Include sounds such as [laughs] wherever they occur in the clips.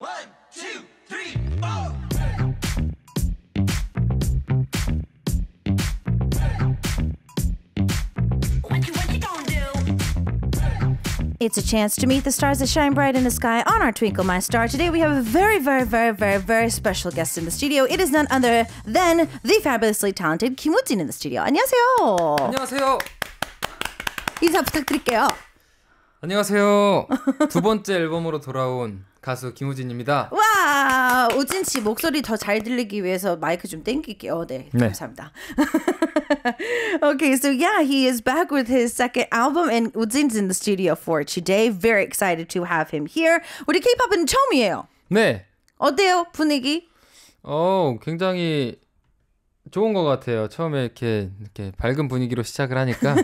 One, two, three, four. It's a chance to meet the stars that shine bright in the sky on our Twinkle My Star. Today we have a very, very, very, very, very special guest in the studio. It is none other than the fabulously talented Kim Woojin in the studio. 안녕하세요. 안녕하세요. 인사 부탁드릴게요. 안녕하세요. 두 번째 앨범으로 돌아온 가수 김우진입니다. 와, 우진 씨 목소리 더 잘 들리기 위해서 마이크 좀 땡길게요. 네, 네. 감사합니다. okay, so yeah, he is back with his second album and Ujin's in the studio for today. Very excited to have him here. 우리 K-pop은 처음이에요. 네. 어때요 분위기? 어, 굉장히 좋은 것 같아요. 처음에 이렇게 이렇게 밝은 분위기로 시작을 하니까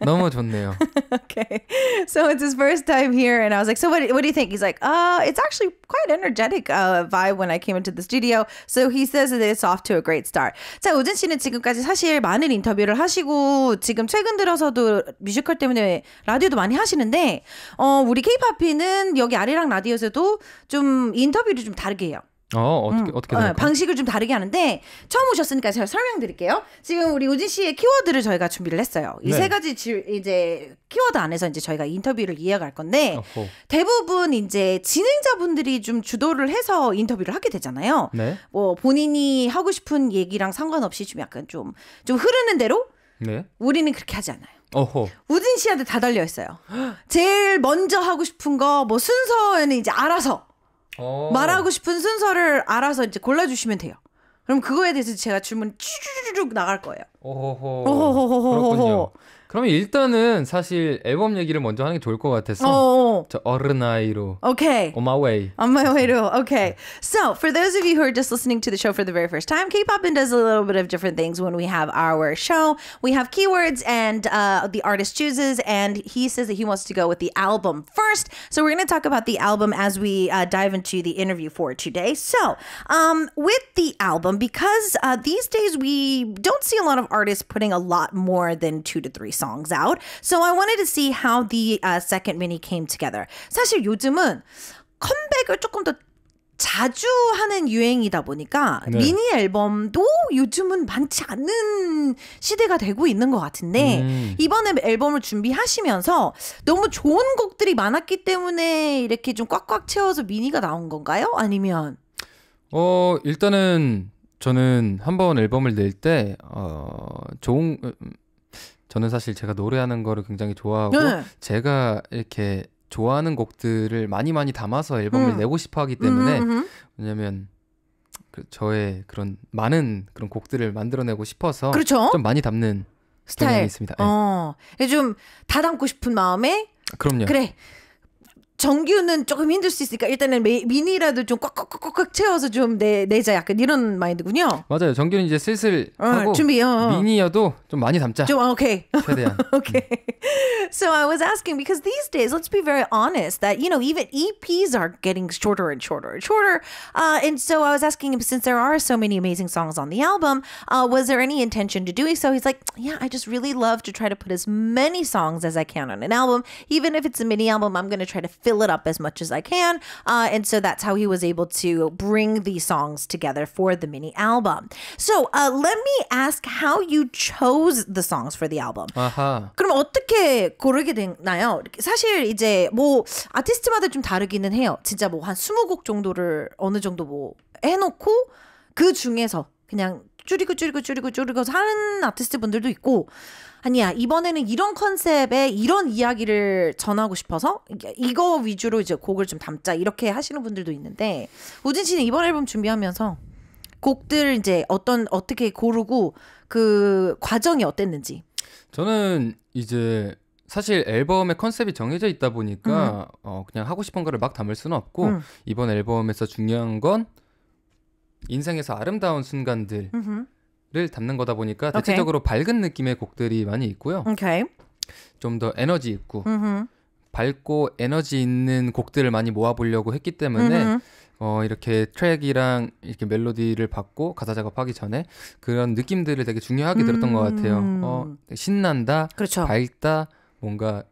너무 좋네요. okay, so it's his first time here, and I was like, so what, what do you think? He's like, uh, it's actually quite energetic uh, vibe when I came into the studio. So he says that it's off to a great start. 자, 우진 씨는 지금까지 사실 많은 인터뷰를 하시고 지금 최근 들어서도 뮤지컬 때문에 라디오도 많이 하시는데 어, 우리 K-팝이는 여기 아리랑 라디오에서도 좀 인터뷰를 좀 다르게 해요. 어, 어떻게, 음. 어떻게 생각요 어, 방식을 좀 다르게 하는데 처음 오셨으니까 제가 설명드릴게요. 지금 우리 우진 씨의 키워드를 저희가 준비를 했어요. 이세 네. 가지 지, 이제 키워드 안에서 이제 저희가 인터뷰를 이어갈 건데 어허. 대부분 이제 진행자분들이 좀 주도를 해서 인터뷰를 하게 되잖아요. 네. 뭐 본인이 하고 싶은 얘기랑 상관없이 좀 약간 좀 좀 흐르는 대로 네. 우리는 그렇게 하지 않아요. 어허. 우진 씨한테 다 달려 있어요. [gasps] 제일 먼저 하고 싶은 거 뭐 순서는 에 이제 알아서 오. 어. 말하고 싶은 순서를 알아서 이제 골라주시면 돼요. 그럼 그거에 대해서 제가 질문 쭈르륵 나갈 거예요. 오호호. 오호호호호호. 그럼 일단은 사실 앨범 얘기를 먼저 하는 게 좋을 것 같아서 저 어른아이로 Okay. On my way. On my way Okay. So, for those of you who are just listening to the show for the very first time, k and does a little bit of different things when we have our show. We have keywords and uh, the artist chooses and he says that he wants to go with the album first. So, we're going to talk about the album as we uh, dive into the interview for today. So, um, with the album because uh, these days we don't see a lot of artists putting a lot more than 2 to 3 songs songs out. So I wanted to see how the uh, second mini came together. 사실 요즘은 컴백을 조금 더 자주 하는 유행이다 보니까 네. 미니 앨범도 요즘은 많지 않은 시대가 되고 있는 것 같은데 음. 이번에 앨범을 준비하시면서 너무 좋은 곡들이 많았기 때문에 이렇게 좀 꽉꽉 채워서 미니가 나온 건가요? 아니면 어 일단은 저는 한번 앨범을 낼때 어, 좋은 음, 저는 사실 제가 노래하는 거를 굉장히 좋아하고 네. 제가 이렇게 좋아하는 곡들을 많이 많이 담아서 앨범을 음. 내고 싶어 하기 때문에 왜냐면 그 저의 그런 많은 그런 곡들을 만들어내고 싶어서 그렇죠? 좀 많이 담는 스타일이 있습니다. 네. 예. 어. 예, 좀다 담고 싶은 마음에 그럼요. 그래 정규는 조금 힘들 수 있으니까 일단은 미, 미니라도 좀 꽉꽉꽉꽉 채워서 좀 내, 내자 약간 이런 마인드군요. 맞아요. 정규는 이제 슬슬 어, 하고 준비요. 미니여도 좀 많이 담자. 좀 okay. 최대한. okay. So I was asking because these days, let's be very honest, that you know even EPs are getting shorter and shorter and shorter. Uh, and so I was asking him since there are so many amazing songs on the album, uh, was there any intention to doing so? He's like, yeah, I just really love to try to put as many songs as I can on an album, even if it's a mini album. I'm going to try to fill fill it up as much as I can. Uh, and so that's how he was able to bring these songs together for the mini album. So uh, let me ask how you chose the songs for the album. 아하. 그럼 어떻게 고르게 됐나요? 사실 이제 뭐 아티스트마다 좀 다르기는 해요. 진짜 뭐한 20곡 정도를 어느 정도 뭐 해놓고 그 중에서 그냥 줄이고 줄이고 줄이고 줄이고 하는 아티스트 분들도 있고 아니야 이번에는 이런 컨셉의 이런 이야기를 전하고 싶어서 이거 위주로 이제 곡을 좀 담자 이렇게 하시는 분들도 있는데 우진 씨는 이번 앨범 준비하면서 곡들 이제 어떤 어떻게 고르고 그 과정이 어땠는지 저는 이제 사실 앨범의 컨셉이 정해져 있다 보니까 음. 어, 그냥 하고 싶은 거를 막 담을 수는 없고 음. 이번 앨범에서 중요한 건 인생에서 아름다운 순간들 음흠. 를 담는 거다 보니까 okay. 대체적으로 밝은 느낌의 곡들이 많이 있고요. Okay. 좀더 에너지 있고 mm-hmm. 밝고 에너지 있는 곡들을 많이 모아보려고 했기 때문에 mm-hmm. 어, 이렇게 트랙이랑 이렇게 멜로디를 받고 가사 작업하기 전에 그런 느낌들을 되게 중요하게 들었던 것 같아요. 음. 어, 신난다, 그렇죠. 밝다, 뭔가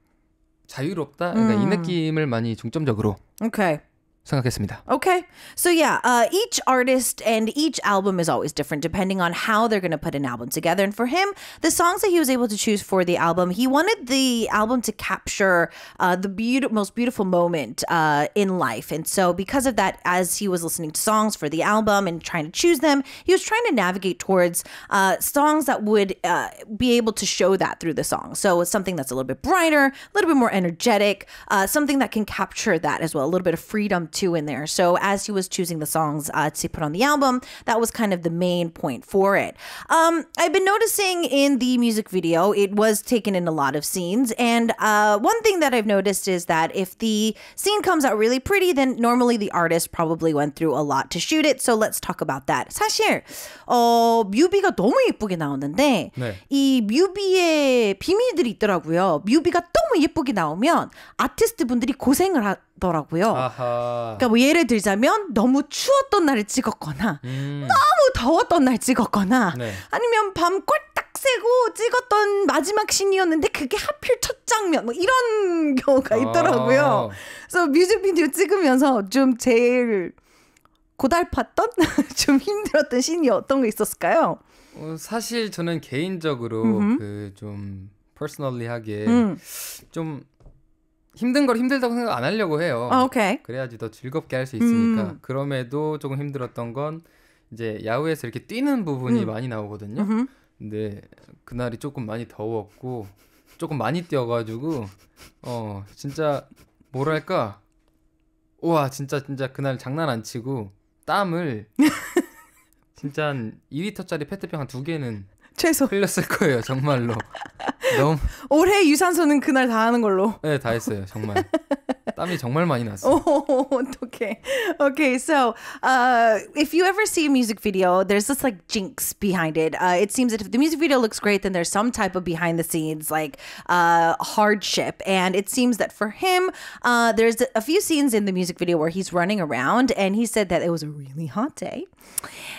자유롭다, 그러니까 음... 이 느낌을 많이 중점적으로 okay. 생각했습니다. Okay. So yeah, uh, each artist and each album is always different depending on how they're going to put an album together. And for him, the songs that he was able to choose for the album, he wanted the album to capture uh, the be- most beautiful moment uh, in life. And so because of that, as he was listening to songs for the album and trying to choose them, he was trying to navigate towards uh, songs that would uh, be able to show that through the song. So something that's a little bit brighter, a little bit more energetic, uh, something that can capture that as well, a little bit of freedom two in there. So as he was choosing the songs uh, to put on the album, that was kind of the main point for it. Um, I've been noticing in the music video, it was taken in a lot of scenes. And uh, one thing that I've noticed is that if the scene comes out really pretty, then normally the artist probably went through a lot to shoot it. So let's talk about that. 사실 어, 뮤비가 너무 예쁘게 나오는데 네. 이 뮤비에 비밀들이 있더라고요. 뮤비가 너무 예쁘게 나오면 아티스트 분들이 고생을 하, 더라고요. 아하. 그러니까 뭐 예를 들자면 너무 추웠던 날을 찍었거나 음. 너무 더웠던 날 찍었거나 네. 아니면 밤 꼴딱 새고 찍었던 마지막 신이었는데 그게 하필 첫 장면 뭐 이런 [laughs] 경우가 있더라고요. 아. 그래서 뮤직비디오 찍으면서 좀 제일 고달팠던 [laughs] 좀 힘들었던 신이 어떤 게 있었을까요? 어, 사실 저는 개인적으로 그 좀 퍼스널리하게 음. 좀 힘든 걸 힘들다고 생각 안 하려고 해요. 아, 오케이. 그래야지 더 즐겁게 할 수 있으니까. 음. 그럼에도 조금 힘들었던 건 이제 야외에서 이렇게 뛰는 부분이 음. 많이 나오거든요. 음흠. 근데 그날이 조금 많이 더웠고 조금 많이 뛰어가지고 어 진짜 뭐랄까 와 진짜 진짜 그날 장난 안 치고 땀을 [laughs] 진짜 한 2리터짜리 페트병 한 두 개는 최소 흘렸을 거예요 정말로 너무 [laughs] 올해 유산소는 그날 다 하는 걸로. 네, 다 했어요. 정말. [laughs] 땀이 정말 많이 났어. 오, 어떡해. Okay, so uh, if you ever see a music video, there's this like jinx behind it. Uh, it seems that if the music video looks great, then there's some type of behind the scenes like uh, hardship. And it seems that for him, uh, there's a few scenes in the music video where he's running around, and he said that it was a really hot day.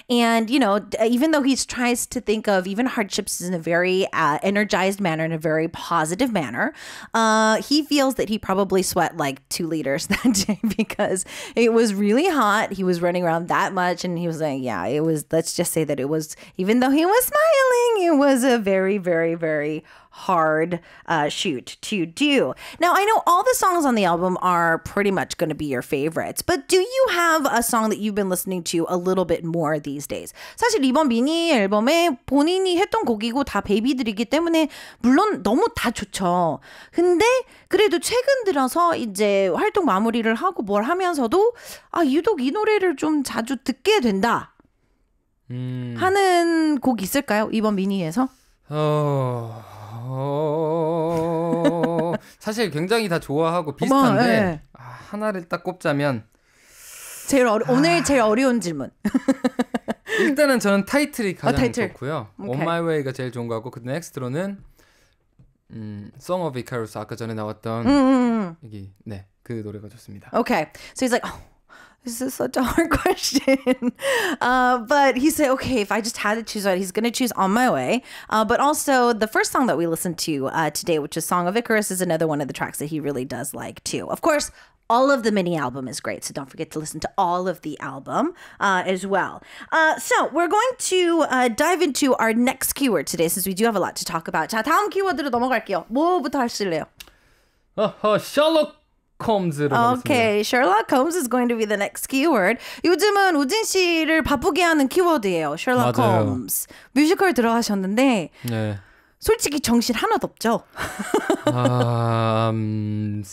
And you know, even though he tries to think of even hardships in a very uh, energized manner manner, in a very positive manner. Uh, he feels that he probably sweat like two liters [laughs] that day because it was really hot. He was running around that much, and he was like, "Yeah, it was." Let's just say that it was. Even though he was smiling, it was a very, very, very hard uh, shoot to do. Now, I know all the songs on the album are pretty much going to be your favorites, but do you have a song that you've been listening to a little bit more these days? 사실 이번 미니 앨범에 본인이 했던 곡이고 다 베이비들이기 때문에 물론 너무 다 좋죠. 근데 그래도 최근 들어서 이제 활동 마무리를 하고 뭘 하면서도 아 유독 이 노래를 좀 자주 듣게 된다. 음. 하는 곡 있을까요? 이번 미니에서? 어... 어. 사실 굉장히 다 좋아하고 비슷한데 네. 아, 하나를 딱 꼽자면 제일 어려... 아... 오늘 제일 어려운 질문. [laughs] 일단은 저는 타이틀이 아, 가장 아, 타이틀. 좋고요. On My Way가 제일 좋은 거고그 넥스트로는 음, Song of Icarus 아까 전에 나왔던 음, 음, 음. 여기 네그 노래가 좋습니다. Okay, so he's like. Oh. this is such a hard [laughs] question. Uh, but he said, okay, if I just had to choose one, he's going to choose On My Way. Uh, but also, the first song that we listened to uh, today, which is Song of Icarus, is another one of the tracks that he really does like too. Of course, all of the mini album is great, so don't forget to listen to all of the album uh, as well. Uh, so we're going to uh, dive into our next keyword today, since we do have a lot to talk about. 자, 다음 키워드로 넘어갈게요. 뭐부터 하실래요? 어허, 셜록 홈즈로 Okay, Sherlock h o l is going to be the next keyword. 요즘은 우진 씨를 바쁘게 하는 키워드예요. s h e r 뮤지컬 들어가셨는데 네. 솔직히 정신 하나도 없죠. [laughs] 아, 음,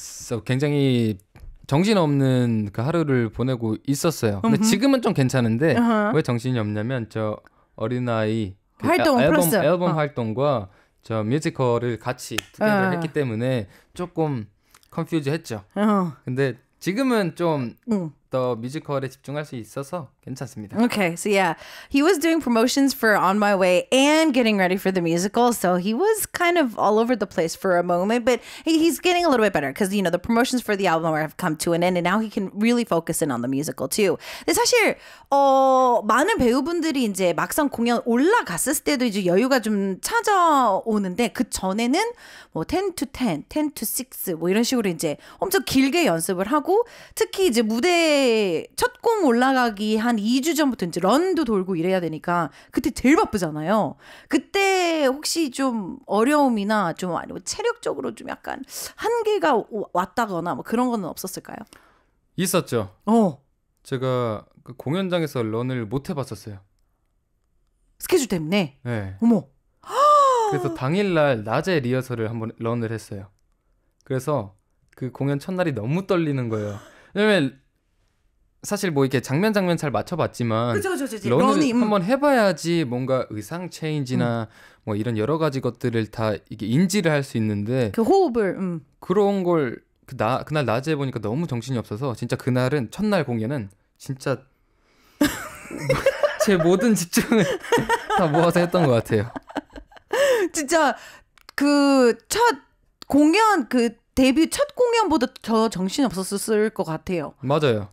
굉장히 정신없는 그 하루를 보내고 있었어요. 근데 지금은 좀 괜찮은데 uh-huh. 왜 정신이 없냐면 저 어린아이 그 활동 앨, 앨범, 앨범 어. 활동과 저 뮤지컬을 같이 투게더 어. 했기 때문에 조금 컨퓨즈 했죠. 어. 근데 지금은 좀 응. 더 뮤지컬에 집중할 수 있어서 괜찮습니다. Okay, so yeah, he was doing promotions for On My Way and getting ready for the musical, so he was kind of all over the place for a moment, but he's getting a little bit better because you know the promotions for the album have come to an end, and now he can really focus in on the musical too. 근데 사실 어 많은 배우분들이 이제 막상 공연 올라갔을 때도 이제 여유가 좀 찾아오는데 그 전에는 뭐 10 to 10, 10 to 6 뭐 이런 식으로 이제 엄청 길게 연습을 하고 특히 이제 무대 첫공 올라가기 한 2주 전부터 이제 런도 돌고 이래야 되니까 그때 제일 바쁘잖아요. 그때 혹시 좀 어려움이나 좀 아니면 체력적으로 좀 약간 한계가 왔다거나 뭐 그런 거는 없었을까요? 있었죠. 어. 제가 그 공연장에서 런을 못 해봤었어요. 스케줄 때문에. 네. 어머. 그래서 당일날 낮에 리허설을 한번 런을 했어요. 그래서 그 공연 첫날이 너무 떨리는 거예요. 왜냐면 사실 뭐 이렇게 장면 장면 잘 맞춰봤지만 런을 러 음. 한번 해봐야지 뭔가 의상 체인지나 음. 뭐 이런 여러 가지 것들을 다 이게 인지를 할 수 있는데 그 호흡을 음. 그런 걸 그나 그날 낮에 보니까 너무 정신이 없어서 진짜 그날은 첫날 공연은 진짜 [laughs] 제 모든 집중을 [laughs] 다 모아서 했던 것 같아요. 진짜 그 첫 공연 그 데뷔 첫 공연보다 더 정신 없었을 것 같아요. 맞아요.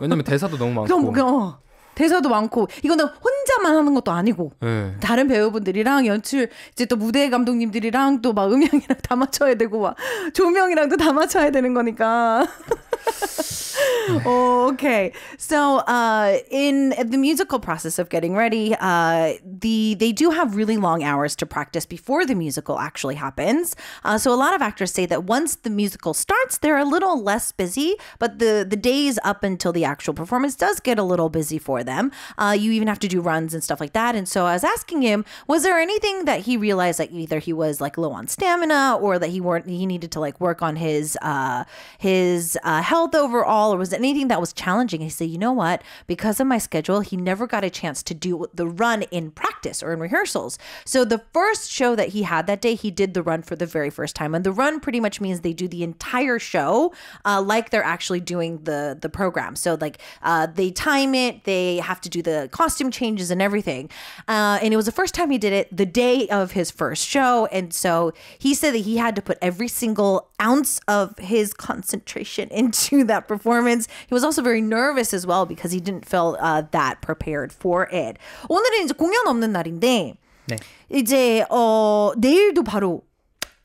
왜냐면 대사도 너무 [laughs] 많고. 그럼, 어, 대사도 많고 이거는 혼 혼자만 하는 것도 아니고 네. 다른 배우분들이랑 연출 이제 또 무대 감독님들이랑 음향이랑 다 [laughs] 맞춰야 되고 막 조명이랑도 다 맞춰야 되는 거니까. [laughs] okay. So, uh, in the musical process of getting ready, uh, the they do have really long hours to practice before the musical actually happens. Uh, so, a lot of actors say that once the musical starts, they're a little less busy, but the the days up until the actual performance does get a little busy for them. Uh, you even have to do run and stuff like that. And so I was asking him, was there anything that he realized that either he was like low on stamina or that he weren't he needed to like work on his uh his uh, health overall or was anything that was challenging? And he said, you know what? Because of my schedule, he never got a chance to do the run in practice or in rehearsals. So the first show that he had that day, he did the run for the very first time. And the run pretty much means they do the entire show uh, like they're actually doing the the program. So like uh, they time it, they have to do the costume changes challenges and everything. Uh, and it was the first time he did it the day of his first show. And so he said that he had to put every single ounce of his concentration [laughs] into that performance. He was also very nervous as well because he didn't feel uh, that prepared for it. 오늘은 이제 공연 없는 날인데 네. 이제 어 내일도 바로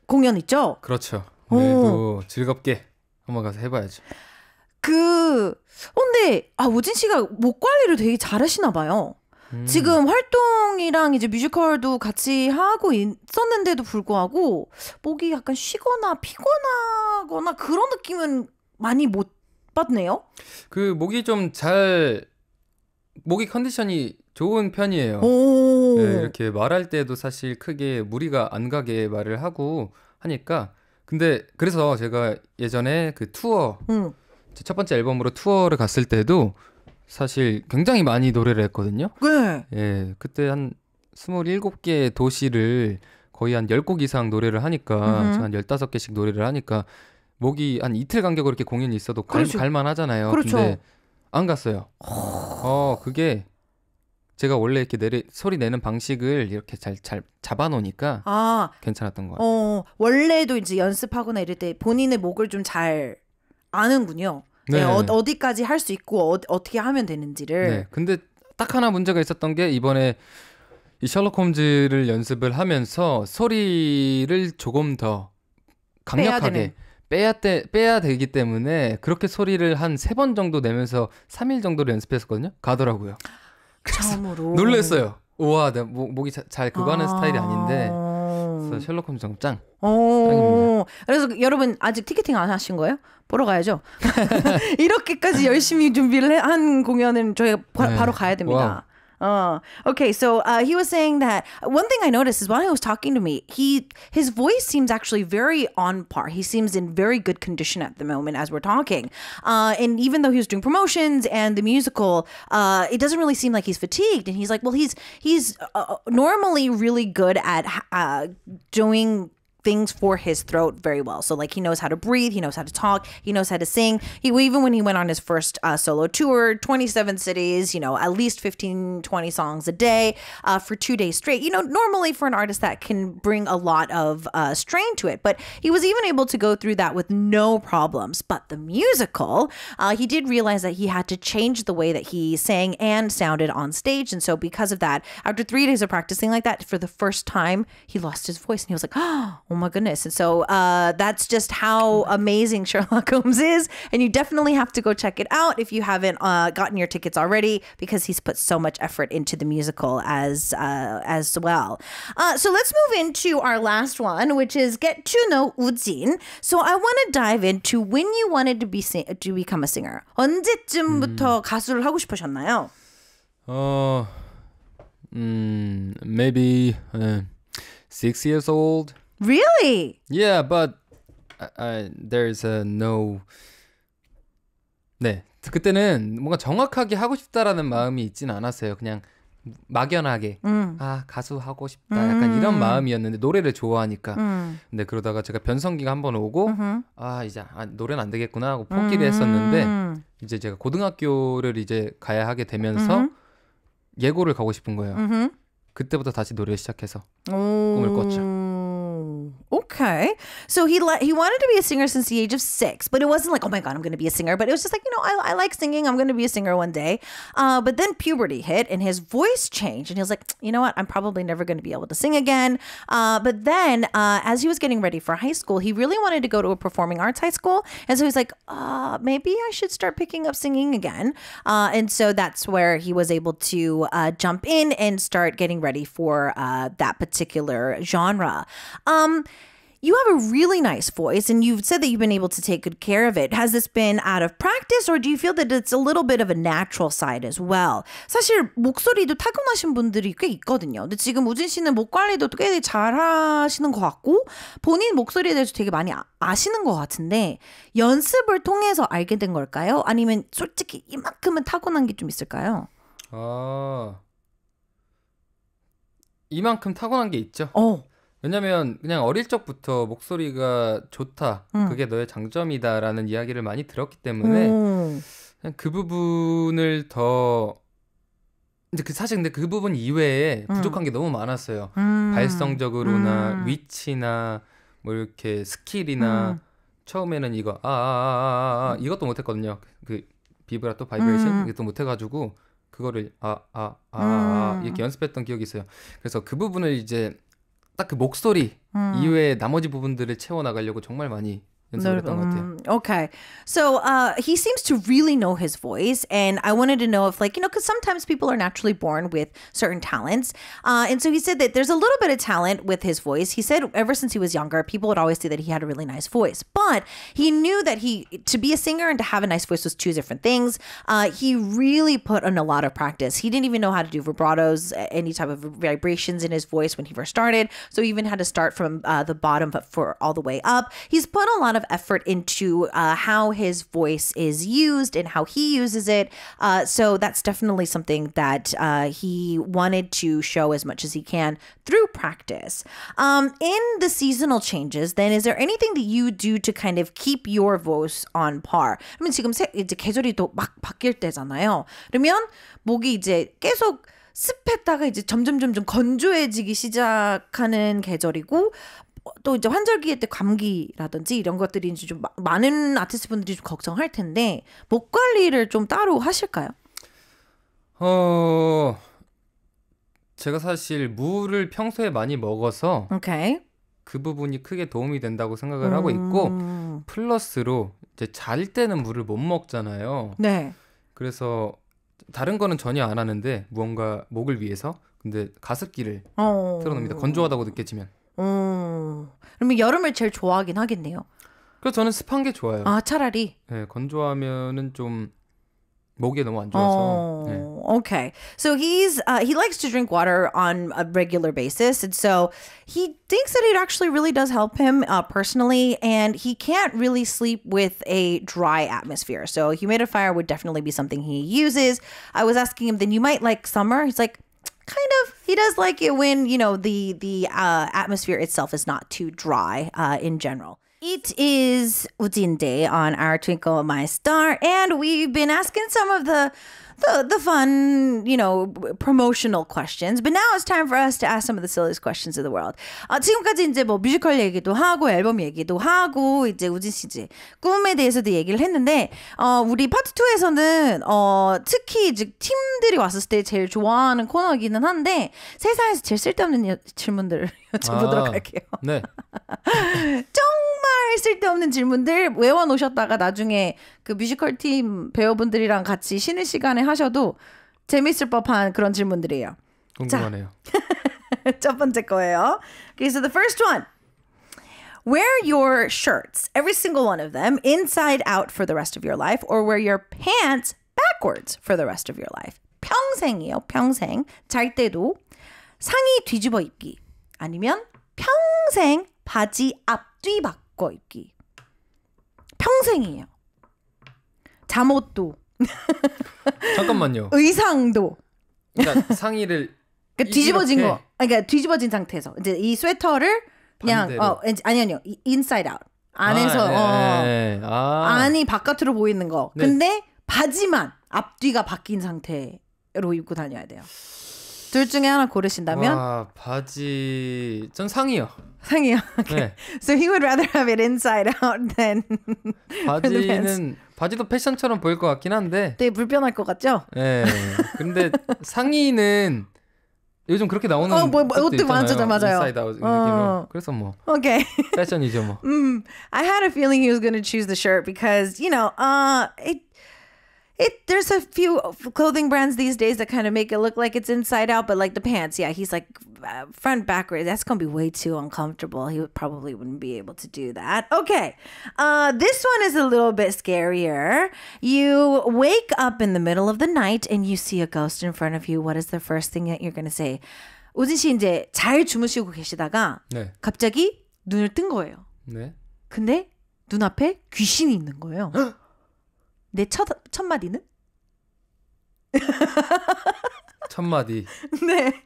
공연 있죠? 그렇죠. 오늘도 오. 즐겁게 한번 가서 해봐야죠. 그 근데 아 우진 씨가 목 관리를 되게 잘하시나 봐요. 음. 지금 활동이랑 이제 뮤지컬도 같이 하고 있었는데도 불구하고 목이 약간 쉬거나 피곤하거나 그런 느낌은 많이 못 받네요. 그 목이 좀 잘 목이 컨디션이 좋은 편이에요. 네, 이렇게 말할 때도 사실 크게 무리가 안 가게 말을 하고 하니까 근데 그래서 제가 예전에 그 투어 음. 첫 번째 앨범으로 투어를 갔을 때도 사실 굉장히 많이 노래를 했거든요. 네. 예, 그때 한 27개 도시를 거의 한 10곡 이상 노래를 하니까 한 15개씩 노래를 하니까 목이 한 이틀 간격으로 이렇게 공연이 있어도 갈, 갈만 하잖아요. 그렇죠. 근데 안 갔어요. 어, 그게 제가 원래 이렇게 내리, 소리 내는 방식을 이렇게 잘, 잘 잡아놓으니까 아, 괜찮았던 것 어, 같아요. 어, 원래도 이제 연습하거나 이럴 때 본인의 목을 좀 잘 아는군요. 네. 네, 어, 디까지 할 수 있고 어, 떻게 하면 되는지를. 네, 근데 딱 하나 문제가 있었던 게 이번에 이 셜록 홈즈를 연습을 하면서 소리를 조금 더 강력하게 빼야, 되, 빼야 되기 때문에 그렇게 소리를 한 세 번 정도 내면서 3일 정도를 연습했었거든요. 가더라고요. 처음으로 놀랬어요. 우와, 목, 목이 자, 잘 그거 하는 아... 스타일이 아닌데 그래서 어. 셜록 홈즈 정말 짱. 어. 그래서 그 여러분 아직 티켓팅 안 하신 거예요? 보러 가야죠. [laughs] 이렇게까지 열심히 준비를 한 공연은 저희 가 네. 바로 가야 됩니다. Oh, okay. So uh, he was saying that uh, one thing I noticed is while he was talking to me, he his voice seems actually very on par. He seems in very good condition at the moment as we're talking. Uh, and even though he was doing promotions and the musical, uh, it doesn't really seem like he's fatigued. And he's like, well, he's he's uh, uh, normally really good at doing things for his throat very well. So like he knows how to breathe, he knows how to talk, he knows how to sing. He even when he went on his first uh, solo tour, 27 cities, you know, at least 15 20 songs a day uh, for 2 days straight. You know, normally for an artist that can bring a lot of uh, strain to it, but he was even able to go through that with no problems. But the musical, uh, he did realize that he had to change the way that he sang and sounded on stage and so because of that, after 3 days of practicing like that for the first time, he lost his voice and he was like, [gasps] "Oh, Oh my goodness. And So uh, that's just how amazing Sherlock Holmes is. And you definitely have to go check it out if you haven't uh, gotten your tickets already because he's put so much effort into the musical as uh, as well. Uh, so let's move into our last one, which is Get to Know Ujin. So I want to dive into when you wanted to be to become a singer. 언제쯤부터 mm. 가수를 하고 싶으셨나요? uh, mm, maybe six years old. Really? Yeah, but I, I, there's a no. 네, 그때는 뭔가 정확하게 하고 싶다라는 마음이 있진 않았어요. 그냥 막연하게 음. 아 가수 하고 싶다 약간 음. 이런 마음이었는데 노래를 좋아하니까 음. 근데 그러다가 제가 변성기가 한번 오고 음아 이제 아, 노래는 안 되겠구나 하고 포기를 했었는데 음. 이제 제가 고등학교를 이제 가야 하게 되면서 음 예고를 가고 싶은 거예요 음 그때부터 다시 노래를 시작해서 오. 꿈을 꿨죠 Okay. So he le- he wanted to be a singer since the age of six, but it wasn't like, oh my God, I'm going to be a singer. But it was just like, you know, I, I like singing. I'm going to be a singer one day. Uh, but then puberty hit and his voice changed. And he was like, you know what? I'm probably never going to be able to sing again. Uh, but then uh, as he was getting ready for high school, he really wanted to go to a performing arts high school. And so he's like, uh, maybe I should start picking up singing again. Uh, and so that's where he was able to uh, jump in and start getting ready for that particular genre. Um, you have a really nice voice and you've said that you've been able to take good care of it. Has this been out of practice or do you feel that it's a little bit of a natural side as well? 사실 목소리도 타고나신 분들이 꽤 있거든요. 근데 지금 우진 씨는 목 관리도 꽤잘 하시는 것 같고 본인 목소리에 대해서 되게 많이 아, 시는것 같은데 연습을 통해서 알게 된 걸까요? 아니면 솔직히 이만큼은 타고난 게 좀 있을까요? 아 이만큼 타고난 게 있죠. 어. 왜냐면 그냥 어릴 적부터 목소리가 좋다 음. 그게 너의 장점이다라는 이야기를 많이 들었기 때문에 음. 그냥 그 부분을 더 근데 그 사실 근데 그 부분 이외에 부족한 음. 게 너무 많았어요 발성적으로나 위치나 뭐 이렇게 스킬이나 처음에는 이거 아아아아 아, 아, 아, 이것도 못했거든요 그 비브라토 바이브레이션 이것도 못해가지고 그거를 아 아아 아, 아, 아, 이렇게 연습했던 기억이 있어요 그래서 그 부분을 이제 딱그 목소리 음. 이외에 나머지 부분들을 채워 나가려고 정말 많이 Mm, okay. So uh, he seems to really know his voice. And I wanted to know if, like, you know, because sometimes people are naturally born with certain talents. Uh, and so he said that there's a little bit of talent with his voice. He said ever since he was younger, people would always say that he had a really nice voice. But he knew that he, to be a singer and to have a nice voice was two different things. Uh, he really put in a lot of practice. He didn't even know how to do vibratos, any type of vibrations in his voice when he first started. So he even had to start from uh, the bottom for all the way up. He's put a lot of of effort into uh, how his voice is used and how he uses it. Uh, so that's definitely something that uh, he wanted to show as much as he can through practice. Um, in the seasonal changes, then is there anything that you do to kind of keep your voice on par? I mean, 지금 이제 계절이 또 막 바뀔 때잖아요. 그러면 목이 이제 계속 습했다가 이제 점점 점점 건조해지기 시작하는 계절이고 어, 또 이제 환절기에 때 감기라든지 이런 것들이 이좀 마, 많은 아티스트 분들이 좀 걱정할 텐데 목 관리를 좀 따로 하실까요? 어 제가 사실 물을 평소에 많이 먹어서 오케이. 그 부분이 크게 도움이 된다고 생각을 음... 하고 있고 음. 플러스로 이제 잘 때는 물을 못 먹잖아요. 네. 그래서 다른 거는 전혀 안 하는데 무언가 목을 위해서 근데 가습기를 어... 틀어놓습니다. 건조하다고 느껴지면. 어. 그러면 여름을 제일 좋아하긴 하겠네요. 그래서 저는 습한 게 좋아요. 아, 차라리. 네, 건조하면은 좀 목에 너무 안 좋아서. 네. okay. So he's uh, he likes to drink water on a regular basis, and so he thinks that it actually really does help him uh, personally. And he can't really sleep with a dry atmosphere, so humidifier would definitely be something he uses. I was asking him, then you might like summer. He's like kind of he does like it when you know the the uh, atmosphere itself is not too dry uh, in general it is Ujin Day on our Twinkle My Star, and we've been asking some of the the, the fun, you know, promotional questions. But now it's time for us to ask some of the silliest questions of the world. 아, 지금까지 이제 뭐 뮤지컬 얘기도 하고 앨범 얘기도 하고 이제 우진 씨 이제 꿈에 대해서도 얘기를 했는데 어, 우리 파트 2에서는 어, 특히 이제 팀들이 왔을때 제일 좋아하는 코너이기는 한데 세상에서 제일 쓸데없는 여, 질문들을 [laughs] 여쭤보도록 아, 할게요. 네. [laughs] 정 정말 쓸데없는 질문들 외워 놓으셨다가 나중에 그 뮤지컬 팀 배우분들이랑 같이 쉬는 시간에 하셔도 재밌을 법한 그런 질문들이에요. 궁금하네요. 첫 번째 거예요. Okay, so the first one. Wear your shirts, every single one of them, inside out for the rest of your life, or wear your pants backwards for the rest of your life. 평생이요, 평생. 잘 때도 상의 뒤집어 입기. 아니면 평생 바지 앞뒤 밖. 바꿔 입기. 평생이에요. 잠옷도. [laughs] 잠깐만요. 의상도. 그러니까 상의를 [laughs] 그러니까 뒤집어진 이렇게. 거. 그러니까 뒤집어진 상태에서 이제 이 스웨터를 그냥 반대로. 어 아니 아니요 인사이드 아웃 안에서 아, 네, 어, 네, 네. 아. 안이 바깥으로 보이는 거. 네. 근데 바지만 앞뒤가 바뀐 상태로 입고 다녀야 돼요. 둘 중에 하나 고르신다면? 와, 바지. 전 상의요. 상의요. Okay. 네. So he would rather have it inside out than. 바지는 바지도 패션처럼 보일 것 같긴 한데. 되게 불편할 것 같죠? 네. 근데 상의는 요즘 그렇게 나오는 어, 뭐, 뭐, 옷도 맞아요, 맞아요. 인사이드 아웃 어. 그래서 뭐. Okay. 패션이죠 뭐. mm, I had a feeling he was going to choose the shirt because you know, uh, it it there's a few clothing brands these days that kind of make it look like it's inside out but like the pants yeah he's like uh, front backwards. that's gonna be way too uncomfortable he would, probably wouldn't be able to do that okay uh, this one is a little bit scarier you wake up in the middle of the night and you see a ghost in front of you what is the first thing that you're gonna say 우진 씨 이제 잘 주무시고 계시다가 네. 갑자기 눈을 뜬 거예요 네. 근데 앞에 귀신이 있는 거예요 내 첫, 첫 마디는? 첫 마디. [laughs] 네.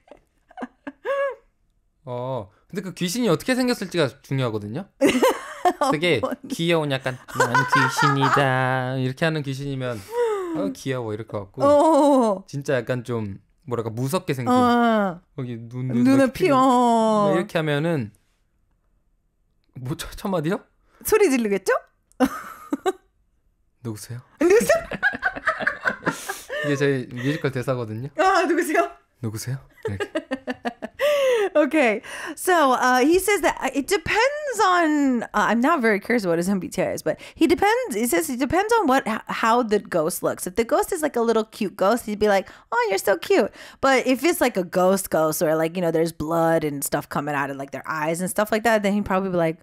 어, 근데 그 귀신이 어떻게 생겼을지가 중요하거든요. [laughs] 되게 귀여운 약간 난 귀신이다 이렇게 하는 귀신이면 어 귀여워 이럴 것 같고 어 진짜 약간 좀 뭐랄까 무섭게 생긴 어. 거기 눈, 눈눈피 어. 네, 이렇게 하면은 뭐 첫 마디요? 소리 지르겠죠? [laughs] 누구세요? 누구세요? [laughs] 이게 저희 뮤지컬 대사거든요. 아 누구세요? 누구세요? 이렇게. [laughs] okay. So uh, he says that uh, it depends on. Uh, I'm not very curious about his MBTI is, but he depends. He says it depends on what how the ghost looks. If the ghost is like a little cute ghost, he'd be like, "Oh, you're so cute." But if it's like a ghost ghost or like you know, there's blood and stuff coming out of like their eyes and stuff like that, then he'd probably be like,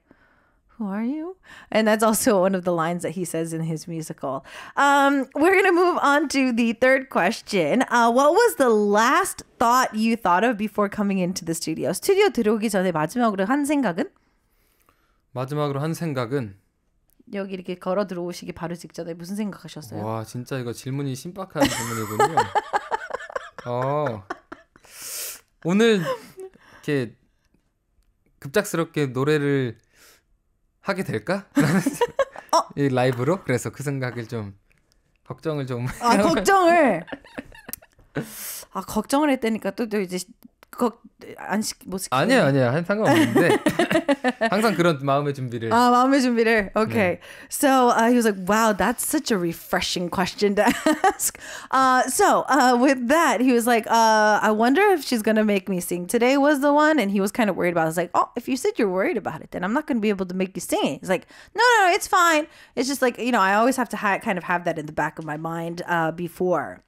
who are you? And that's also one of the lines that he says in his musical. Um, we're going to move on to the third question. Uh, what was the last thought you thought of before coming into the studio? 스튜디오 들어오기 전에 마지막으로 한 생각은? 마지막으로 한 생각은 여기 이렇게 걸어 들어오시기 바로 직전에 무슨 생각하셨어요? 와 진짜 이거 질문이 신박한 질문이군요. 어 오늘 이렇게 급작스럽게 노래를 하게 될까? [laughs] 어? 이 라이브로 그래서 그 생각을 좀 걱정을 좀. 아 걱정을. [laughs] 아 걱정을 했다니까 또, 또 이제 거, 안 시, 뭐 시키는 아니야, 아니야. 항상 그런 마음의 준비를. 아, 마음의 준비를. Okay. 네. So uh, he was like, wow, that's such a refreshing question to ask. Uh, so uh, with that, he was like, uh, I wonder if she's going to make me sing. Today was the one. And he was kind of worried about it. I was like, oh, if you said you're worried about it, then I'm not going to be able to make you sing. He's like, no, no, no, it's fine. It's just like, you know, I always have to ha- kind of have that in the back of my mind uh, before.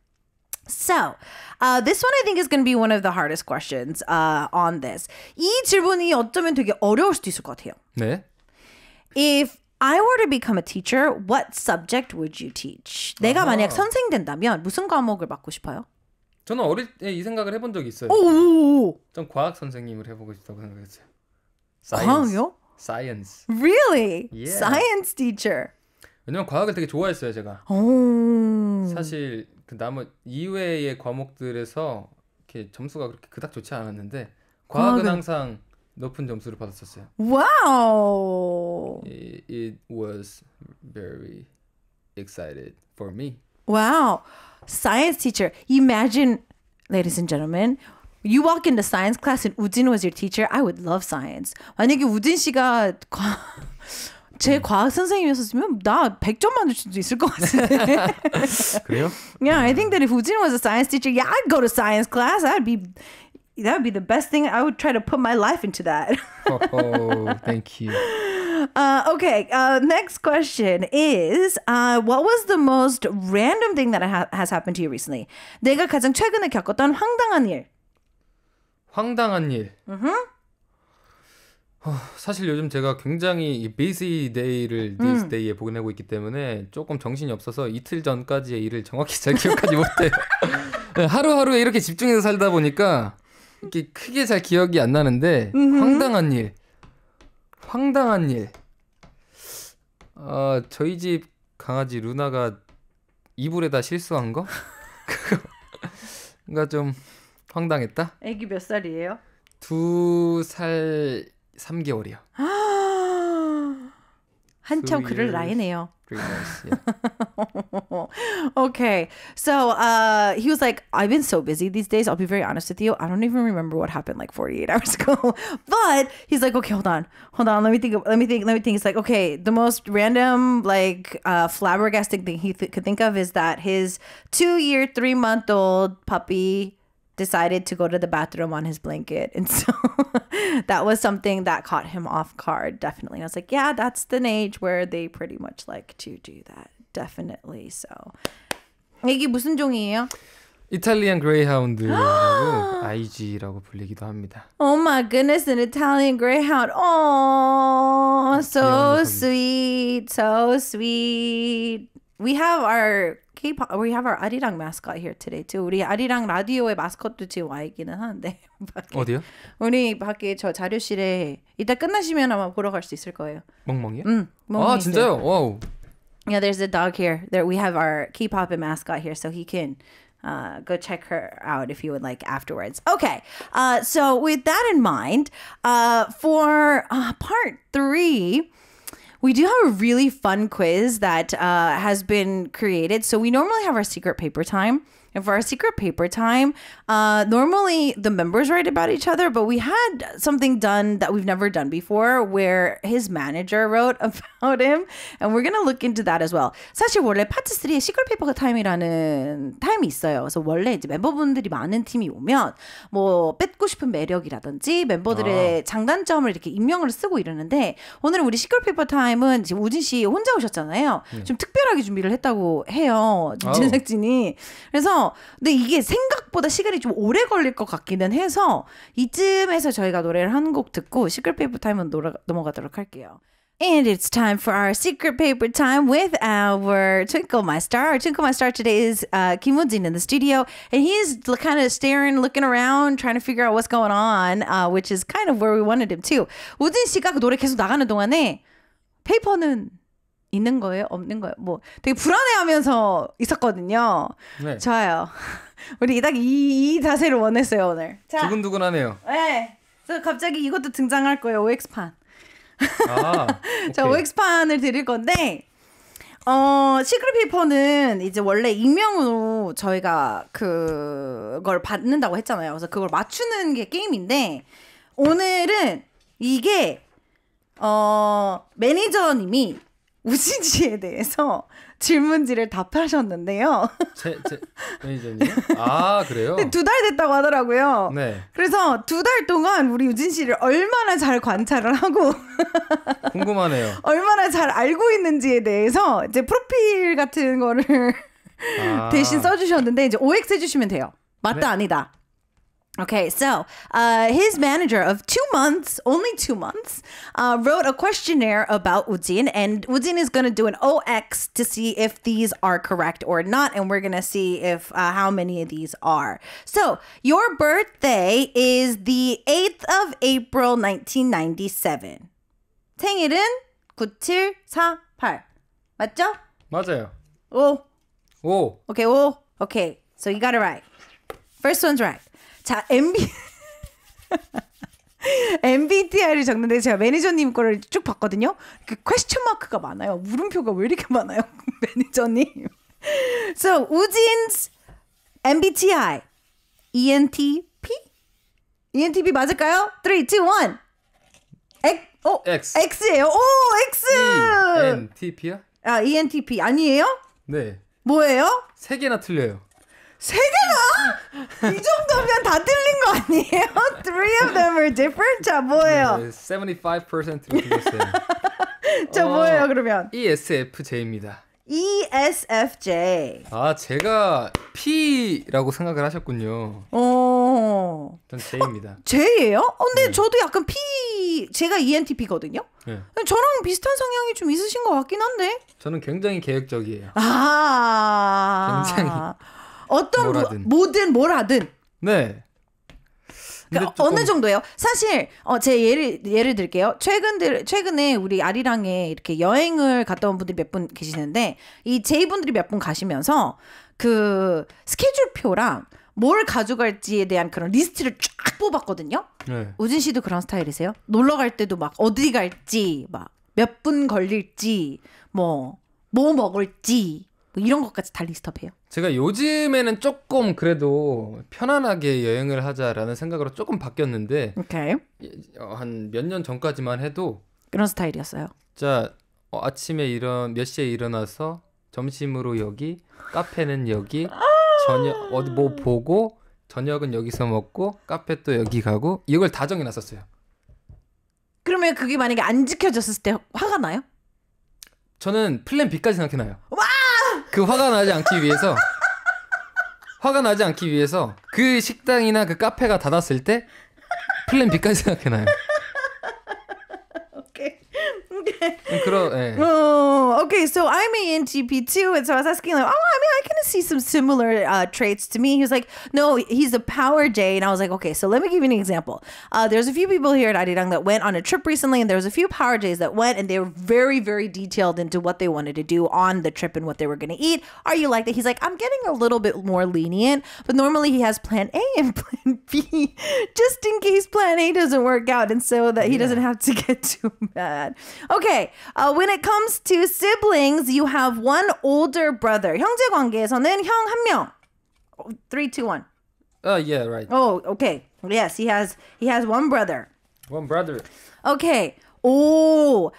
So, uh, this one I think is going to be one of the hardest questions uh, on this. 이 질문이 어쩌면 되게 어려울 수도 있을 것 같아요. 네. If I were to become a teacher, what subject would you teach? 내가 아하. 만약 선생 된다면 무슨 과목을 맡고 싶어요? 저는 어릴 때 이 생각을 해본 적이 있어요. 오오오. 전 과학 선생님을 해보고 싶다고 생각했어요. Science. 과학요? Science. Really? Yeah. Science teacher. 왜냐면 과학을 되게 좋아했어요 제가. 오. 사실 그 나머 이외의 과목들에서 이렇게 점수가 그렇게 그닥 좋지 않았는데 과학은 과학은- 항상 높은 점수를 받았었어요. Wow. It, it was very excited for me. Wow. Science teacher. Imagine, ladies and gentlemen, you walk into science class and Ujin was your teacher. I would love science. 만약에 우진 씨가 과- 제 과학 선생님이었으면 나 100점 만들 수도 있을 것 같은데. [laughs] 그래요? Yeah, I think that if Ujin was a science teacher, yeah, I'd go to science class. I'd be that would be the best thing. I would try to put my life into that. [laughs] oh, thank you. Uh, okay, uh, next question is uh, what was the most random thing that ha- has happened to you recently? 내가 가장 최근에 겪었던 황당한 일. 황당한 Uh mm-hmm. huh. 어, 사실 요즘 제가 굉장히 이 busy day를 음. this day에 보내고 있기 때문에 조금 정신이 없어서 이틀 전까지의 일을 정확히 잘 기억하지 못해요. [laughs] 네, 하루하루에 이렇게 집중해서 살다 보니까 이렇게 크게 잘 기억이 안 나는데 황당한 일, 황당한 일. 아 저희 집 강아지 루나가 이불에다 실수한 거? [laughs] 그러니까 좀 황당했다. 아기 몇 살이에요? 두살 3개월이요. [gasps] 한참 글을 나이네요. Three months, yeah. [laughs] okay. So uh, he was like, I've been so busy these days. I'll be very honest with you. I don't even remember what happened like 48 [laughs] hours ago. but he's like, okay, hold on. Hold on. Let me think. let me think. Let me think. It's like, okay, the most random, like, uh, flabbergasting thing he th- could think of is that his two year, three month old puppy decided to go to the bathroom on his blanket. And so [laughs] that was something that caught him off guard, definitely. And I was like, yeah, that's the age where they pretty much like to do that. Definitely. So. 이게 무슨 종이에요? 이탈리안 그레이하운드라고 IG라고 불리기도 합니다. Oh my goodness, an Italian greyhound. Oh, so sweet, so sweet we have our K-pop, we have our Arirang mascot here today too. 우리 Arirang 라디오의 마스코트 지금 와 있기는 한데. [laughs] 밖에. 어디요? 우리 밖에 저 자료실에 이따 끝나시면 아마 보러 갈 수 있을 거예요. 멍멍이요? 응. 멍멍이 아 진짜요? 와우. Yeah, there's a dog here. There we have our K-pop mascot here, so he can uh, go check her out if you would like afterwards. Okay, uh, so with that in mind, uh, for uh part three we do have a really fun quiz that uh, has been created. So we normally have our secret paper time And for our secret paper time, uh, normally the members write about each other, but we had something done that we've never done before where his manager wrote about him. And we're going to look into that as well. 사실 원래 파트 3의 시크릿 페이퍼 타임이라는 타임이 있어요. 그래서 원래 이제 멤버분들이 많은 팀이 오면 뭐 뺏고 싶은 매력이라든지 멤버들의 아. 장단점을 이렇게 임명을 쓰고 이러는데 오늘은 우리 시크릿 페이퍼 타임은 지금 우진 씨 혼자 오셨잖아요. 음. 좀 특별하게 준비를 했다고 해요. 진색진이. 그래서 그래서 근데 이게 생각보다 시간이 좀 오래 걸릴 것 같기는 해서 이쯤에서 저희가 노래를 한 곡 듣고 시크릿 페이퍼 타임은 노래, 넘어가도록 할게요. And it's time for our secret paper time with our Twinkle My Star. Twinkle My Star today is uh, Kim Woo-jin in the studio, and he's kind of staring, looking around, trying to figure out what's going on, uh, which is kind of where we wanted him to. 우진 씨가 그 노래 계속 나가는 동안에 페이퍼는 있는 거예요? 없는 거예요? 뭐 되게 불안해하면서 있었거든요. 네. 좋아요. [laughs] 우리 딱 이, 이 자세를 원했어요 오늘. 자, 두근두근하네요. 네. 예. 그래서 갑자기 이것도 등장할 거예요 OX 판. 아, [laughs] 자 OX 판을 드릴 건데 어, 시크릿피퍼는 이제 원래 익명으로 저희가 그걸 받는다고 했잖아요. 그래서 그걸 맞추는 게 게임인데, 오늘은 이게, 어, 매니저님이 우진씨에 대해서 질문지를 답하셨는데요. [laughs] 제, 제 매니저님? 아, 그래요? 네, 두달 됐다고 하더라고요. 네. 그래서 두 달 동안 우리 우진 씨를 얼마나 잘 관찰을 하고 [laughs] 궁금하네요. 얼마나 잘 알고 있는지에 대해서 이제 프로필 같은 거를 아. [laughs] 대신 써주셨는데 이제 OX 해주시면 돼요. 맞다 네. 아니다. Okay, so uh, his manager of two months, only two months, uh, wrote a questionnaire about Udin, and Udin is going to do an OX to see if these are correct or not, and we're going to see if uh, how many of these are. So your birthday is the eighth of April, nineteen ninety seven. 생일은 9748. 맞죠? 맞아요. 오. 오. Okay, 오. Okay, so you got it right. First one's right. 자, MB. MBTI를 [laughs] 적는데 제가 매니저님 거를 쭉 봤거든요. 그 퀘스천 마크가 많아요. 물음표가 왜 이렇게 많아요? [laughs] 매니저님. So, 우진 MBTI ENTP? ENTP 맞을까요? 3 2 1. X 어, X. X예요. 오, X. ENTP야? 아, ENTP 아니에요? 네. 뭐예요? 세 개나 틀려요. 세 개나? 이 정도면 다 틀린 거 아니에요? [laughs] Three of them are different. 자 뭐예요? 네, 7 5 틀렸어요. 자 어, 뭐예요 그러면? ESFJ입니다. ESFJ. 아 제가 P라고 생각을 하셨군요. 어. 전 J입니다. 어, J예요? 어, 근데 네. 저도 약간 P 제가 ENTP거든요. 네. 저랑 비슷한 성향이 좀 있으신 것 같긴 한데. 저는 굉장히 계획적이에요. 아. 굉장히. 어떤 뭐라든. 뭐, 든뭘 하든. 네. 그러니까 어느 정도예요? 사실 어, 제 예를 예를 들게요. 최근 들 최근에 우리 아리랑에 이렇게 여행을 갔다 온 분들이 몇 분 계시는데 이 제이 분들이 몇 분 가시면서 그 스케줄표랑 뭘 가져갈지에 대한 그런 리스트를 쫙 뽑았거든요. 네. 우진 씨도 그런 스타일이세요? 놀러 갈 때도 막 어디 갈지, 막 몇 분 걸릴지, 뭐, 뭐 먹을지, 뭐 이런 것까지 다 리스트업해요. 제가 요즘에는 조금 그래도 편안하게 여행을 하자라는 생각으로 조금 바뀌었는데 어, 한몇 년 전까지만 해도 그런 스타일이었어요. 자 어, 아침에 이런 몇 시에 일어나서 점심으로 여기 카페는 여기 저녁 어디 뭐 보고 저녁은 여기서 먹고 카페 또 여기 가고 이걸 다 정해놨었어요. 그러면 그게 만약에 안 지켜졌을 때 화가 나요? 저는 플랜 B까지 생각해놔요. 와그 화가 나지 않기 위해서 화가 나지 않기 위해서 그 식당이나 그 카페가 닫았을 때 플랜 B까지 생각해놔요. 오케이. 오케이. 그런 예. 어, okay, so I'm an NTP too, and so I was asking like, oh, I mean, I kind of see some similar uh, traits to me. He was like, no, he's a power J, and I was like, okay, so let me give you an example. Uh, there's a few people here at Arirang that went on a trip recently, and there was a few power J's that went, and they were very, very detailed into what they wanted to do on the trip and what they were going to eat. Are you like that? He's like, I'm getting a little bit more lenient, but normally he has plan A and [laughs] plan B, just in case plan A doesn't work out, and so that he yeah. doesn't have to [laughs] get too mad. Okay, uh, when it comes to siblings siblings, you have one older brother. 형제 관계에서는 형한 명. Oh, three, two, one. Oh yeah, right. Oh, okay. Yes, he has he has one brother. One brother. Okay. Oh,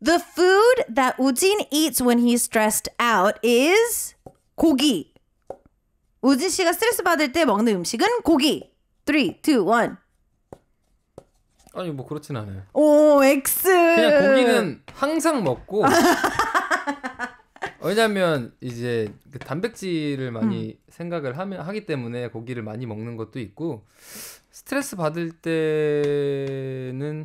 the food that Ujin eats when he's stressed out is 고기. 우진 씨가 스트레스 받을 때 먹는 음식은 고기. two, 아니 뭐 그렇진 않아요. 오, oh, X. 그냥 고기는 항상 먹고 [laughs] [laughs] 왜냐면 이제 그 단백질을 많이 음. 생각을 하면 하기 때문에 고기를 많이 먹는 것도 있고 스트레스 받을 때는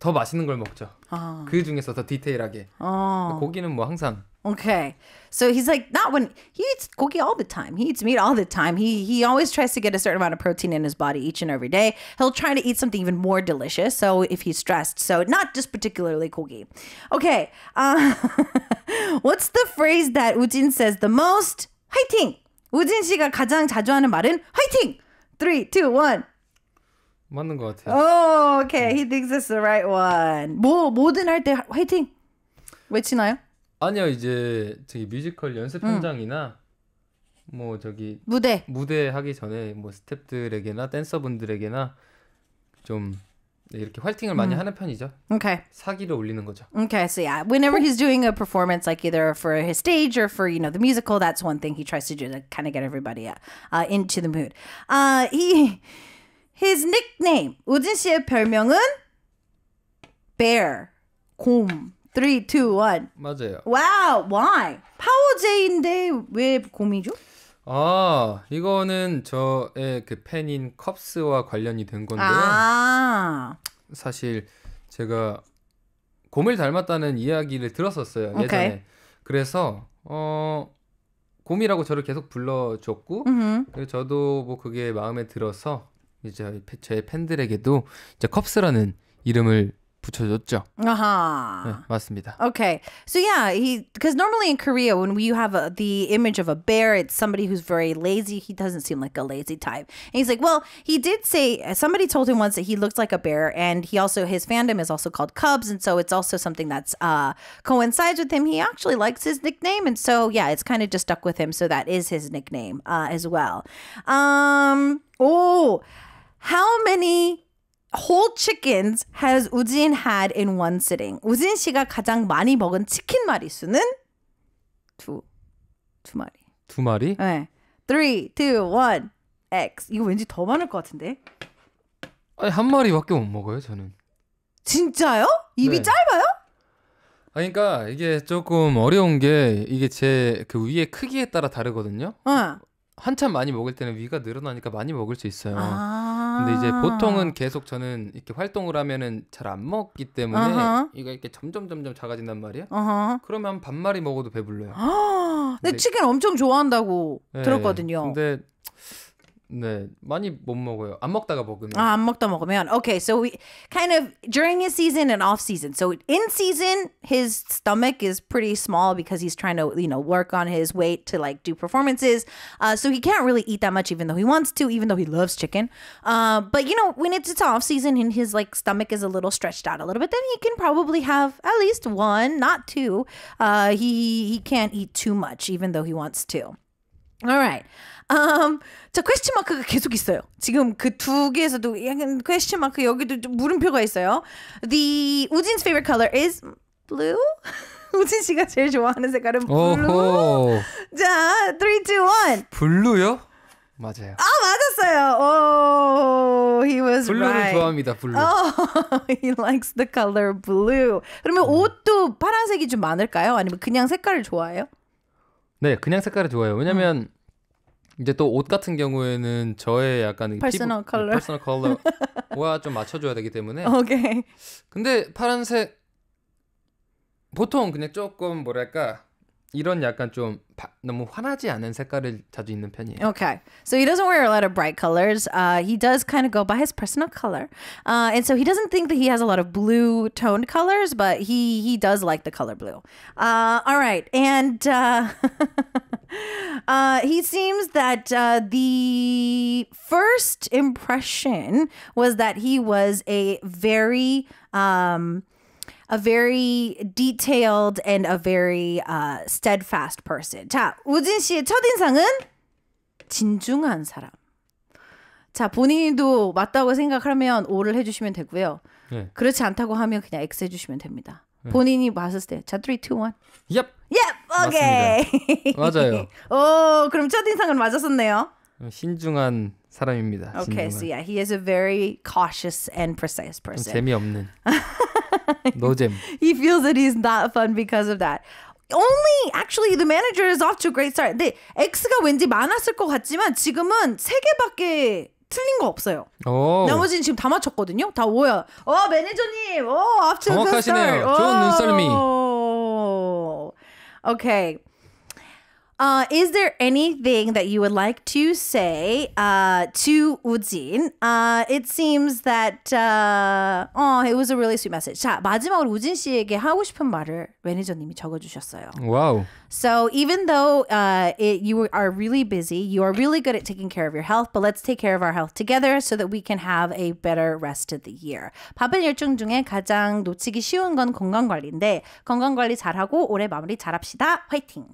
더 맛있는 걸 먹죠. 아. 그 중에서 더 디테일하게. 아. 고기는 뭐 항상. Okay. So he's like not when he eats cookie all the time. He eats meat all the time. He he always tries to get a certain amount of protein in his body each and every day. He'll try to eat something even more delicious. So if he's stressed, so not just particularly cookie. Okay. Uh, [laughs] what's the phrase that Ujin says the most? Fighting. Ujin 씨가 가장 자주 하는 말은 fighting. Three, two, one. 맞는 것 같아요. Oh, okay. He thinks it's the right one. 뭐 뭐든 할 때 화이팅 외치나요? 아니요 이제 저기 뮤지컬 연습 현장이나 음. 뭐 저기 무대 무대 하기 전에 뭐 스태프들에게나 댄서분들에게나 좀 이렇게 활팅을 많이 하는 편이죠. Okay. 사기를 올리는 거죠. Okay, so yeah, whenever he's doing a performance, like either for his stage or for you know the musical, that's one thing he tries to do to kind of get everybody uh, into the mood. Uh, he His nickname. 우진 씨의 별명은 Bear. 곰. 3, 2, 1. 맞아요. 와우, wow, why? 파워제인데 왜 곰이죠? 아, 이거는 저의 그 팬인 컵스와 관련이 된 건데요. 아. 사실 제가 곰을 닮았다는 이야기를 들었었어요. 예전에. Okay. 그래서 어 곰이라고 저를 계속 불러줬고 그리고 저도 뭐 그게 마음에 들어서 이제 저의 팬들에게도 이제 컵스라는 이름을 네, 맞습니다. Okay. So yeah, he because normally in Korea when we have a, the image of a bear, it's somebody who's very lazy. He doesn't seem like a lazy type. And he's like, well, he did say somebody told him once that he looks like a bear, and he also his fandom is also called Cubs, and so it's also something that's uh, coincides with him. He actually likes his nickname, and so yeah, it's kind of just stuck with him. So that is his nickname uh, as well. Um, oh. How many whole chickens has 우진 had in one sitting? 우진 씨가 가장 많이 먹은 치킨 마리 수는 두, 두 마리. 두 마리? 네. 3, 2, 1, X. 이거 왠지 더 많을 것 같은데? 아니, 한 마리밖에 못 먹어요, 저는. 진짜요? 입이 네. 짧아요? 아, 그러니까 이게 조금 어려운 게 이게 제 그 위의 크기에 따라 다르거든요. 어. 한참 많이 먹을 때는 위가 늘어나니까 많이 먹을 수 있어요. 아. 근데 이제 아. 보통은 계속 저는 이렇게 활동을 하면은 잘 안 먹기 때문에 아하. 이거 이렇게 점점 점점 작아진단 말이야. 아하. 그러면 반마리 먹어도 배불러요. 아, 근데, 근데 치킨 엄청 좋아한다고 네, 들었거든요. 근데 네, 많이 못 먹어요. 안 먹다가 먹으면. 아, 안 먹다 먹으면. Okay, so we kind of during his season and off season. So in season, his stomach is pretty small because he's trying to, you know, work on his weight to like do performances. Uh, so he can't really eat that much, even though he wants to, even though he loves chicken. Uh, but you know, when it's, it's off season and his like stomach is a little stretched out a little bit, then he can probably have at least one, not two. Uh, he he can't eat too much, even though he wants to. All right. Um, 자, 퀘스천 마크가 계속 있어요. 지금 그 두 개에서도 약간 퀘스천 마크 여기도 좀 물음표가 있어요. The 우진's favorite color is blue. [laughs] 우진 씨가 제일 좋아하는 색깔은 블루. 자, 3 2 1. 블루요? 맞아요. 아 맞았어요. 오, oh, he was 블루를 right. 좋아합니다. 블루. Oh, [laughs] he likes the color blue. 그러면 음. 옷도 파란색이 좀 많을까요? 아니면 그냥 색깔을 좋아해요? 네, 그냥 색깔을 좋아해요. 왜냐면 음. 이제 또 옷 같은 경우에는 저의 약간 퍼스널 피부, 컬러 퍼스널 컬러와 좀 맞춰줘야 되기 때문에 오케이 근데 파란색 보통 그냥 조금 뭐랄까 이런 약간 좀 바, 너무 환하지 않은 색깔을 자주 입는 편이에요. Okay. So he doesn't wear a lot of bright colors. Uh, he does kind of go by his personal color. Uh, and so he doesn't think that he has a lot of blue toned colors, but he he does like the color blue. Uh, all right. And uh Uh, he seems that uh, the first impression was that he was a very um, a very detailed and a very uh, steadfast person. 자, 우진 씨의 첫인상은 진중한 사람. 자, 본인도 맞다고 생각하면 오를 해주시면 되고요. 네. 그렇지 않다고 하면 그냥 X 해주시면 됩니다. 네. 본인이 봤을 때, 자, 3, 2, 1. Yep. yep, okay. 맞아요. 오, 그럼 첫 인상은 맞았었네요. 신중한 사람입니다. Okay, 진정한. so yeah, he is a very cautious and precise person. 재미없는. 노잼. He feels that he's not fun because of that. Only actually the manager is off to a great start. 근데 X가 왠지 많았을 것 같지만 지금은 세 개밖에 틀린 거 없어요. 오. 나머지는 지금 다 맞췄거든요. 다 오야. 어 매니저님, 어 앞서 정확하시네요. 좋은 눈썰미. Okay uh, is there anything that you would like to say uh, to Ujin? Uh, it seems that uh, oh, it was a really sweet message. 자, 마지막으로 우진 씨에게 하고 싶은 말을 매니저님이 적어주셨어요. Wow. So even though uh, it, you are really busy, you are really good at taking care of your health, but let's take care of our health together so that we can have a better rest of the year. 바쁜 일정 중에 가장 놓치기 쉬운 건 건강 관리인데 건강 관리 잘하고 올해 마무리 잘합시다. 화이팅!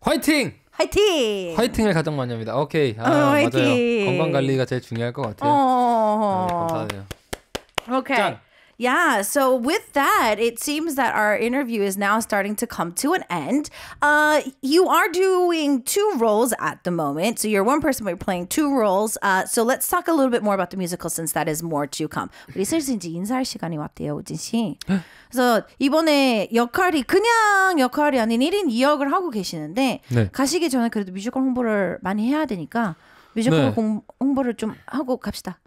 화이팅! 화이팅! 화이팅을 가장 많이 합니다. 오케이. 아, 어, 맞아요. 건강 관리가 제일 중요할 것 같아요. 어... 아, 감사해요. 오케이. 짠! Yeah. So with that, it seems that our interview is now starting to come to an end. Uh, you are doing two roles at the moment. So you're one person, but you're playing two roles. Uh, so let's talk a little bit more about the musical since that is more to come. 우리 슬슬 인사할 시간이 왔대요, 우진 씨. 그래서 이번에 역할이 그냥 역할이 아닌 1인 2역을 하고 계시는데 네. 가시기 전에 그래도 뮤지컬 홍보를 많이 해야 되니까 뮤지컬 네. 홍보를 좀 하고 갑시다.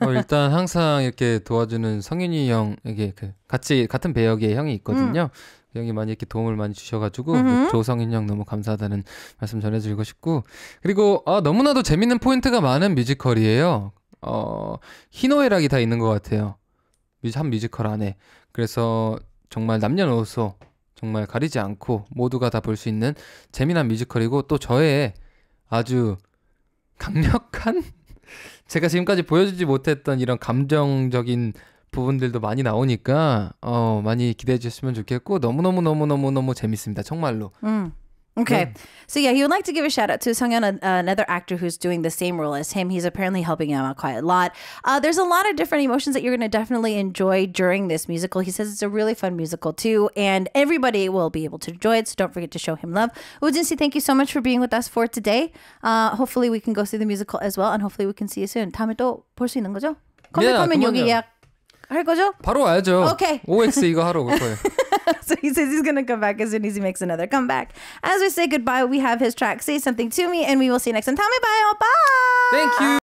어, 일단 항상 이렇게 도와주는 성윤이 형에게 그 같이 같은 배역의 형이 있거든요. 음. 그 형이 많이 이렇게 도움을 많이 주셔가지고 그 조성인 형 너무 감사하다는 말씀 전해드리고 싶고 그리고 아, 너무나도 재밌는 포인트가 많은 뮤지컬이에요. 어, 희노애락이 다 있는 것 같아요. 한 뮤지컬 안에 그래서 정말 남녀노소 정말 가리지 않고 모두가 다 볼 수 있는 재미난 뮤지컬이고 또 저의 아주 강력한 제가 지금까지 보여주지 못했던 이런 감정적인 부분들도 많이 나오니까 어 많이 기대해 주셨으면 좋겠고 너무너무 너무너무 너무 재밌습니다. 정말로. 음. Okay. Yeah. So yeah, he would like to give a shout out to Sung Yeon, uh, another actor who's doing the same role as him. He's apparently helping him out quite a lot. Uh, there's a lot of different emotions that you're going to definitely enjoy during this musical. He says it's a really fun musical too, and everybody will be able to enjoy it. So don't forget to show him love. Si, thank you so much for being with us for today. Uh, hopefully we can go see the musical as well, and hopefully we can see you soon. 다음에 또 있는 거죠? 컴백하면 여기 할 거죠? 바로 와야죠. Okay. OX 이거 하러 올 거예요. [laughs] [laughs] so he says he's going to come back as soon as he makes another comeback. As we say goodbye, we have his track Say Something to Me, and we will see you next time. Tell me bye. Bye. Thank you.